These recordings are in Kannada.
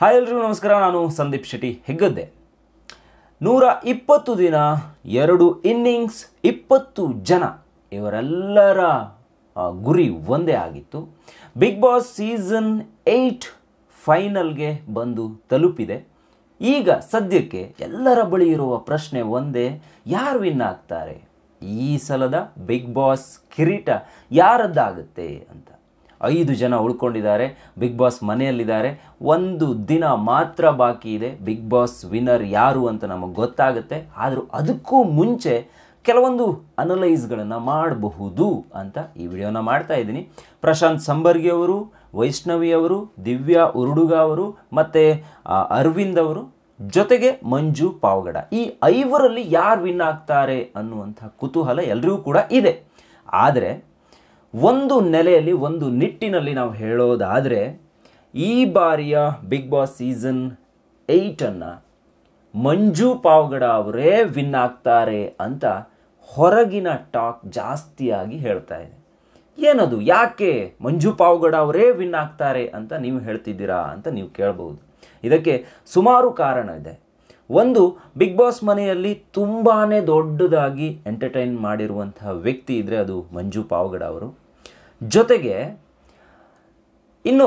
ಹಾಯ್ ಎಲ್ರಿಗೂ ನಮಸ್ಕಾರ ನಾನು ಸಂದೀಪ್ ಶೆಟ್ಟಿ ಹೆಗ್ಗದ್ದೆ ನೂರ ಇಪ್ಪತ್ತು ದಿನ ಎರಡು ಇನ್ನಿಂಗ್ಸ್ ಇಪ್ಪತ್ತು ಜನ ಇವರೆಲ್ಲರ ಗುರಿ ಒಂದೇ ಆಗಿತ್ತು ಬಿಗ್ ಬಾಸ್ ಸೀಸನ್ ಏಯ್ಟ್ ಫೈನಲ್ಗೆ ಬಂದು ತಲುಪಿದೆ ಈಗ ಸದ್ಯಕ್ಕೆ ಎಲ್ಲರ ಬಳಿ ಇರುವ ಪ್ರಶ್ನೆ ಒಂದೇ ಯಾರು ವಿನ್ ಆಗ್ತಾರೆ ಈ ಸಲದ ಬಿಗ್ ಬಾಸ್ ಕಿರೀಟ ಯಾರದ್ದಾಗುತ್ತೆ ಅಂತ ಐದು ಜನ ಉಳ್ಕೊಂಡಿದ್ದಾರೆ ಬಿಗ್ ಬಾಸ್ ಮನೆಯಲ್ಲಿದ್ದಾರೆ ಒಂದು ದಿನ ಮಾತ್ರ ಬಾಕಿ ಇದೆ ಬಿಗ್ ಬಾಸ್ ವಿನ್ನರ್ ಯಾರು ಅಂತ ನಮಗೆ ಗೊತ್ತಾಗುತ್ತೆ ಆದರೂ ಅದಕ್ಕೂ ಮುಂಚೆ ಕೆಲವೊಂದು ಅನಲೈಸ್ಗಳನ್ನು ಮಾಡಬಹುದು ಅಂತ ಈ ವಿಡಿಯೋನ ಮಾಡ್ತಾ ಇದ್ದೀನಿ ಪ್ರಶಾಂತ್ ಸಂಬರ್ಗಿ ಅವರು ವೈಷ್ಣವಿ ಅವರು ದಿವ್ಯಾ ಉರುಡುಗ ಅವರು ಮತ್ತು ಅರವಿಂದ್ ಅವರು ಜೊತೆಗೆ ಮಂಜು ಪಾವಗಡ ಈ ಐವರಲ್ಲಿ ಯಾರು ವಿನ್ ಆಗ್ತಾರೆ ಅನ್ನುವಂಥ ಕುತೂಹಲ ಎಲ್ಲರಿಗೂ ಕೂಡ ಇದೆ ಆದರೆ ಒಂದು ನೆಲೆಯಲ್ಲಿ ಒಂದು ನಿಟ್ಟಿನಲ್ಲಿ ನಾವು ಹೇಳೋದಾದರೆ ಈ ಬಾರಿಯ ಬಿಗ್ ಬಾಸ್ ಸೀಸನ್ ಏಯ್ಟನ್ನು ಮಂಜು ಪಾವ್ಗಡ ಅವರೇ ವಿನ್ ಆಗ್ತಾರೆ ಅಂತ ಹೊರಗಿನ ಟಾಕ್ ಜಾಸ್ತಿಯಾಗಿ ಹೇಳ್ತಾ ಇದೆ ಏನದು ಯಾಕೆ ಮಂಜು ಪಾವ್ಗಡ ಅವರೇ ವಿನ್ ಆಗ್ತಾರೆ ಅಂತ ನೀವು ಹೇಳ್ತಿದ್ದೀರಾ ಅಂತ ನೀವು ಕೇಳ್ಬೋದು ಇದಕ್ಕೆ ಸುಮಾರು ಕಾರಣ ಇದೆ ಒಂದು ಬಿಗ್ ಬಾಸ್ ಮನೆಯಲ್ಲಿ ತುಂಬಾ ದೊಡ್ಡದಾಗಿ ಎಂಟರ್ಟೈನ್ ಮಾಡಿರುವಂತಹ ವ್ಯಕ್ತಿ ಇದ್ದರೆ ಅದು ಮಂಜು ಪಾವ್ಗಡ ಅವರು ಜೊತೆಗೆ ಇನ್ನು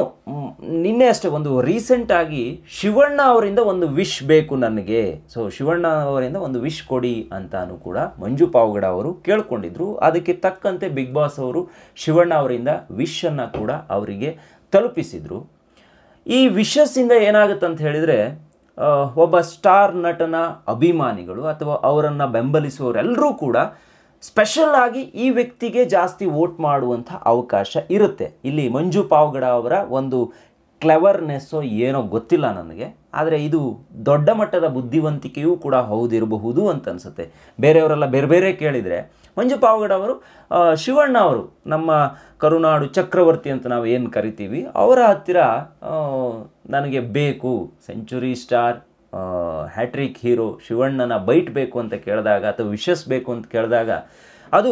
ನಿನ್ನೆ ಅಷ್ಟೇ ಒಂದು ರೀಸೆಂಟಾಗಿ ಶಿವಣ್ಣ ಅವರಿಂದ ಒಂದು ವಿಶ್ ಬೇಕು ನನಗೆ ಸೊ ಶಿವಣ್ಣ ಅವರಿಂದ ಒಂದು ವಿಶ್ ಕೊಡಿ ಅಂತಾನು ಕೂಡ ಮಂಜು ಪಾವಗಡ ಅವರು ಕೇಳ್ಕೊಂಡಿದ್ರು ಅದಕ್ಕೆ ತಕ್ಕಂತೆ ಬಿಗ್ ಬಾಸ್ ಅವರು ಶಿವಣ್ಣ ಅವರಿಂದ ವಿಶನ್ನು ಕೂಡ ಅವರಿಗೆ ತಲುಪಿಸಿದರು ಈ ವಿಶಸ್ಸಿಂದ ಏನಾಗುತ್ತೆ ಅಂತ ಹೇಳಿದರೆ ಒಬ್ಬ ಸ್ಟಾರ್ ನಟನ ಅಭಿಮಾನಿಗಳು ಅಥವಾ ಅವರನ್ನು ಬೆಂಬಲಿಸುವವರೆಲ್ಲರೂ ಕೂಡ ಸ್ಪೆಷಲ್ ಆಗಿ ಈ ವ್ಯಕ್ತಿಗೆ ಜಾಸ್ತಿ ವೋಟ್ ಮಾಡುವಂಥ ಅವಕಾಶ ಇರುತ್ತೆ ಇಲ್ಲಿ ಮಂಜು ಪಾವ್ಗಡ ಅವರ ಒಂದು ಕ್ಲೆವರ್ನೆಸ್ಸೋ ಏನೋ ಗೊತ್ತಿಲ್ಲ ನನಗೆ ಆದರೆ ಇದು ದೊಡ್ಡ ಮಟ್ಟದ ಬುದ್ಧಿವಂತಿಕೆಯೂ ಕೂಡ ಹೌದಿರಬಹುದು ಅಂತ ಅನಿಸುತ್ತೆ ಬೇರೆಯವರೆಲ್ಲ ಬೇರೆ ಬೇರೆ ಕೇಳಿದರೆ ಮಂಜು ಪಾವ್ಗಡ ಅವರು ಶಿವಣ್ಣ ಅವರು ನಮ್ಮ ಕರುನಾಡು ಚಕ್ರವರ್ತಿ ಅಂತ ನಾವು ಏನು ಕರಿತೀವಿ ಅವರ ಹತ್ತಿರ ನನಗೆ ಬೇಕು ಸೆಂಚುರಿ ಸ್ಟಾರ್ ಹ್ಯಾಟ್ರಿಕ್ ಹೀರೋ ಶಿವಣ್ಣನ ಬೈಟ್ ಬೇಕು ಅಂತ ಕೇಳಿದಾಗ ಅಥವಾ ವಿಶಸ್ ಬೇಕು ಅಂತ ಕೇಳಿದಾಗ ಅದು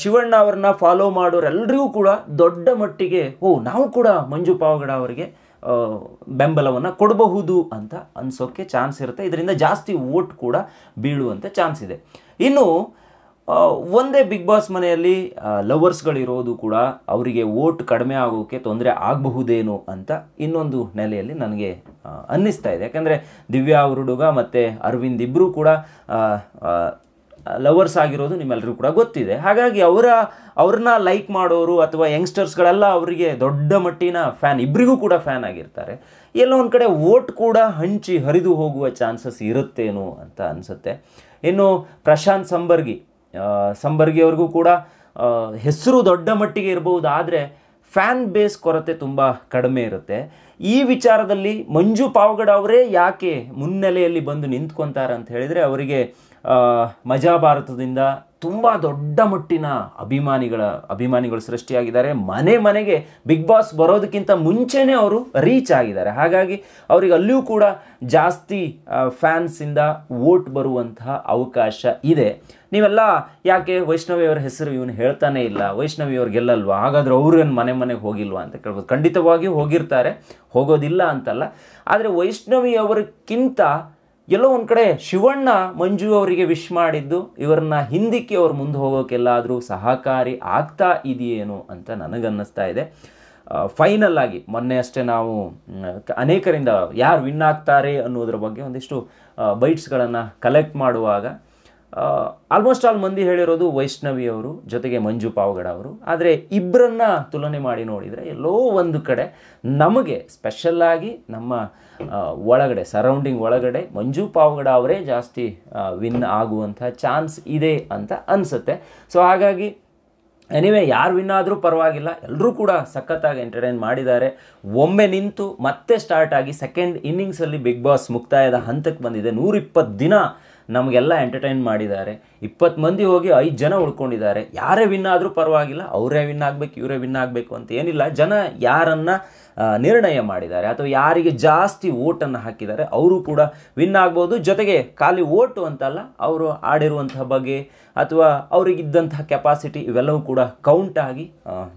ಶಿವಣ್ಣ ಅವ್ರನ್ನ ಫಾಲೋ ಮಾಡೋರೆಲ್ಲರಿಗೂ ಕೂಡ ದೊಡ್ಡ ಮಟ್ಟಿಗೆ ಓ ನಾವು ಕೂಡ ಮಂಜು ಪಾವಗಡ ಅವರಿಗೆ ಬೆಂಬಲವನ್ನು ಕೊಡಬಹುದು ಅಂತ ಅನ್ಸೋಕ್ಕೆ ಚಾನ್ಸ್ ಇರುತ್ತೆ ಇದರಿಂದ ಜಾಸ್ತಿ ಓಟ್ ಕೂಡ ಬೀಳುವಂಥ ಚಾನ್ಸ್ ಇದೆ ಇನ್ನು ಒಂದೇ ಬಿಗ್ ಬಾಸ್ ಮನೆಯಲ್ಲಿ ಲವರ್ಸ್ಗಳಿರೋದು ಕೂಡ ಅವರಿಗೆ ವೋಟ್ ಕಡಿಮೆ ಆಗೋಕ್ಕೆ ತೊಂದರೆ ಆಗಬಹುದೇನೋ ಅಂತ ಇನ್ನೊಂದು ನೆಲೆಯಲ್ಲಿ ನನಗೆ ಅನ್ನಿಸ್ತಾ ಇದೆ ಯಾಕೆಂದರೆ ದಿವ್ಯಾ ಅವ್ರ ಹುಡುಗ ಮತ್ತು ಅರವಿಂದ್ ಇಬ್ಬರೂ ಕೂಡ ಲವರ್ಸ್ ಆಗಿರೋದು ನಿಮ್ಮೆಲ್ಲರಿಗೂ ಕೂಡ ಗೊತ್ತಿದೆ ಹಾಗಾಗಿ ಅವರ ಅವ್ರನ್ನ ಲೈಕ್ ಮಾಡೋರು ಅಥವಾ ಯಂಗ್ಸ್ಟರ್ಸ್ಗಳೆಲ್ಲ ಅವರಿಗೆ ದೊಡ್ಡ ಮಟ್ಟಿನ ಫ್ಯಾನ್ ಇಬ್ಬರಿಗೂ ಕೂಡ ಫ್ಯಾನ್ ಆಗಿರ್ತಾರೆ ಎಲ್ಲೋ ಒಂದು ಕಡೆ ವೋಟ್ ಕೂಡ ಹಂಚಿ ಹರಿದು ಹೋಗುವ ಚಾನ್ಸಸ್ ಇರುತ್ತೇನೋ ಅಂತ ಅನಿಸುತ್ತೆ ಇನ್ನು ಪ್ರಶಾಂತ್ ಸಂಬರ್ಗಿ ಸಂಬರ್ಗಿಯವ್ರಿಗೂ ಕೂಡ ಹೆಸರು ದೊಡ್ಡ ಮಟ್ಟಿಗೆ ಇರಬಹುದು ಆದರೆ ಫ್ಯಾನ್ ಬೇಸ್ ಕೊರತೆ ತುಂಬ ಕಡಿಮೆ ಇರುತ್ತೆ ಈ ವಿಚಾರದಲ್ಲಿ ಮಂಜು ಪಾವಗಡ ಅವರೇ ಯಾಕೆ ಮುನ್ನೆಲೆಯಲ್ಲಿ ಬಂದು ನಿಂತ್ಕೊತಾರೆ ಅಂತ ಹೇಳಿದರೆ ಅವರಿಗೆ ಮಜಾ ಭಾರತದಿಂದ ತುಂಬ ದೊಡ್ಡ ಮಟ್ಟಿನ ಅಭಿಮಾನಿಗಳ ಅಭಿಮಾನಿಗಳು ಸೃಷ್ಟಿಯಾಗಿದ್ದಾರೆ ಮನೆ ಮನೆಗೆ ಬಿಗ್ ಬಾಸ್ ಬರೋದಕ್ಕಿಂತ ಮುಂಚೆನೇ ಅವರು ರೀಚ್ ಆಗಿದ್ದಾರೆ ಹಾಗಾಗಿ ಅವರಿಗೆ ಅಲ್ಲಿಯೂ ಕೂಡ ಜಾಸ್ತಿ ಫ್ಯಾನ್ಸಿಂದ ವೋಟ್ ಬರುವಂತಹ ಅವಕಾಶ ಇದೆ ನೀವೆಲ್ಲ ಯಾಕೆ ವೈಷ್ಣವಿಯವರ ಹೆಸರು ಇವನು ಹೇಳ್ತಾನೆ ಇಲ್ಲ ವೈಷ್ಣವಿಯವ್ರು ಗೆಲ್ಲಲ್ವಾ ಹಾಗಾದರೆ ಅವ್ರೇನು ಮನೆ ಮನೆಗೆ ಹೋಗಿಲ್ವಾ ಅಂತ ಕೇಳ್ಬೋದು ಖಂಡಿತವಾಗಿಯೂ ಹೋಗಿರ್ತಾರೆ ಹೋಗೋದಿಲ್ಲ ಅಂತಲ್ಲ ಆದರೆ ವೈಷ್ಣವಿಯವರಿಗಿಂತ ಎಲ್ಲೋ ಒಂದು ಕಡೆ ಶಿವಣ್ಣ ಮಂಜು ಅವರಿಗೆ ವಿಶ್ ಮಾಡಿದ್ದು ಇವರನ್ನ ಹಿಂದಿಕ್ಕೆ ಅವ್ರು ಮುಂದೆ ಹೋಗೋಕ್ಕೆಲ್ಲಾದರೂ ಸಹಕಾರಿ ಆಗ್ತಾ ಇದೆಯೇನೋ ಅಂತ ನನಗನ್ನಿಸ್ತಾ ಇದೆ ಫೈನಲ್ ಆಗಿ ಮೊನ್ನೆ ಅಷ್ಟೇ ನಾವು ಅನೇಕರಿಂದ ಯಾರು ವಿನ್ ಆಗ್ತಾರೆ ಅನ್ನೋದ್ರ ಬಗ್ಗೆ ಒಂದಿಷ್ಟು ಬೈಟ್ಸ್ಗಳನ್ನು ಕಲೆಕ್ಟ್ ಮಾಡುವಾಗ ಆಲ್ಮೋಸ್ಟ್ ಆಲ್ ಮಂದಿ ಹೇಳಿರೋದು ವೈಷ್ಣವಿ ಅವರು ಜೊತೆಗೆ ಮಂಜು ಪಾವಗಡ ಅವರು ಆದರೆ ಇಬ್ಬರನ್ನ ತುಲನೆ ಮಾಡಿ ನೋಡಿದರೆ ಎಲ್ಲೋ ಒಂದು ಕಡೆ ನಮಗೆ ಸ್ಪೆಷಲ್ಲಾಗಿ ನಮ್ಮ ಒಳಗಡೆ ಸರೌಂಡಿಂಗ್ ಒಳಗಡೆ ಮಂಜು ಪಾವಗಡ ಅವರೇ ಜಾಸ್ತಿ ವಿನ್ ಆಗುವಂಥ ಚಾನ್ಸ್ ಇದೆ ಅಂತ ಅನಿಸುತ್ತೆ ಸೊ ಹಾಗಾಗಿ ಎನಿವೆ ಯಾರು ವಿನ್ ಆದರೂ ಪರವಾಗಿಲ್ಲ ಎಲ್ಲರೂ ಕೂಡ ಸಖತ್ತಾಗಿ ಎಂಟರ್ಟೈನ್ ಮಾಡಿದ್ದಾರೆ ಒಮ್ಮೆ ನಿಂತು ಮತ್ತೆ ಸ್ಟಾರ್ಟ್ ಆಗಿ ಸೆಕೆಂಡ್ ಇನ್ನಿಂಗ್ಸಲ್ಲಿ ಬಿಗ್ ಬಾಸ್ ಮುಕ್ತಾಯದ ಹಂತಕ್ಕೆ ಬಂದಿದೆ ನೂರಿಪ್ಪತ್ತು ದಿನ ನಮಗೆಲ್ಲ ಎಂಟರ್ಟೈನ್ ಮಾಡಿದ್ದಾರೆ ಇಪ್ಪತ್ತು ಮಂದಿ ಹೋಗಿ ಐದು ಜನ ಉಳ್ಕೊಂಡಿದ್ದಾರೆ ಯಾರೇ ವಿನ್ ಆದರೂ ಪರವಾಗಿಲ್ಲ ಅವರೇ ವಿನ್ ಆಗಬೇಕು ಇವರೇ ವಿನ್ ಆಗಬೇಕು ಅಂತ ಏನಿಲ್ಲ ಜನ ಯಾರನ್ನು ನಿರ್ಣಯ ಮಾಡಿದ್ದಾರೆ ಅಥವಾ ಯಾರಿಗೆ ಜಾಸ್ತಿ ಓಟನ್ನು ಹಾಕಿದ್ದಾರೆ ಅವರು ಕೂಡ ವಿನ್ ಆಗ್ಬೋದು ಜೊತೆಗೆ ಖಾಲಿ ಓಟು ಅಂತಲ್ಲ ಅವರು ಆಡಿರುವಂಥ ಬಗ್ಗೆ ಅಥವಾ ಅವರಿಗಿದ್ದಂಥ ಕೆಪಾಸಿಟಿ ಇವೆಲ್ಲವೂ ಕೂಡ ಕೌಂಟ್ ಆಗಿ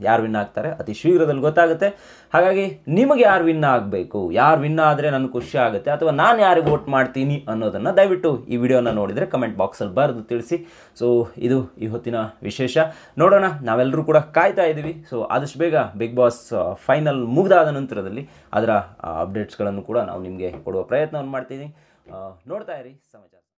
ಯಾರು ವಿನ್ ಆಗ್ತಾರೆ ಅತಿ ಶೀಘ್ರದಲ್ಲಿ ಗೊತ್ತಾಗುತ್ತೆ ಹಾಗಾಗಿ ನಿಮಗೆ ಯಾರು ವಿನ್ ಆಗಬೇಕು ಯಾರು ವಿನ್ ಆದರೆ ನನಗೆ ಖುಷಿ ಆಗುತ್ತೆ ಅಥವಾ ನಾನು ಯಾರಿಗೆ ವೋಟ್ ಮಾಡ್ತೀನಿ ಅನ್ನೋದನ್ನು ದಯವಿಟ್ಟು ಈ ವಿಡಿಯೋನ ನೋಡಿದರೆ ಕಮೆಂಟ್ ಬಾಕ್ಸಲ್ಲಿ ಬರೆದು ತಿಳಿಸಿ ಸೊ ಇದು ಈ ಹೊತ್ತಿನ ವಿಶೇಷ ನೋಡೋಣ ನಾವೆಲ್ಲರೂ ಕೂಡ ಕಾಯ್ತಾ ಇದ್ದೀವಿ ಸೊ ಆದಷ್ಟು ಬೇಗ ಬಿಗ್ ಬಾಸ್ ಫೈನಲ್ ಮುಗ್ದಾದ ಅದಾದ ನಂತರದಲ್ಲಿ ಅದರ ಅಪ್ಡೇಟ್ಸ್ಗಳನ್ನು ಕೂಡ ನಾವು ನಿಮಗೆ ಕೊಡುವ ಪ್ರಯತ್ನವನ್ನು ಮಾಡ್ತೀವಿ ನೋಡ್ತಾ ಇರಿ ಸಮಾಚಾರ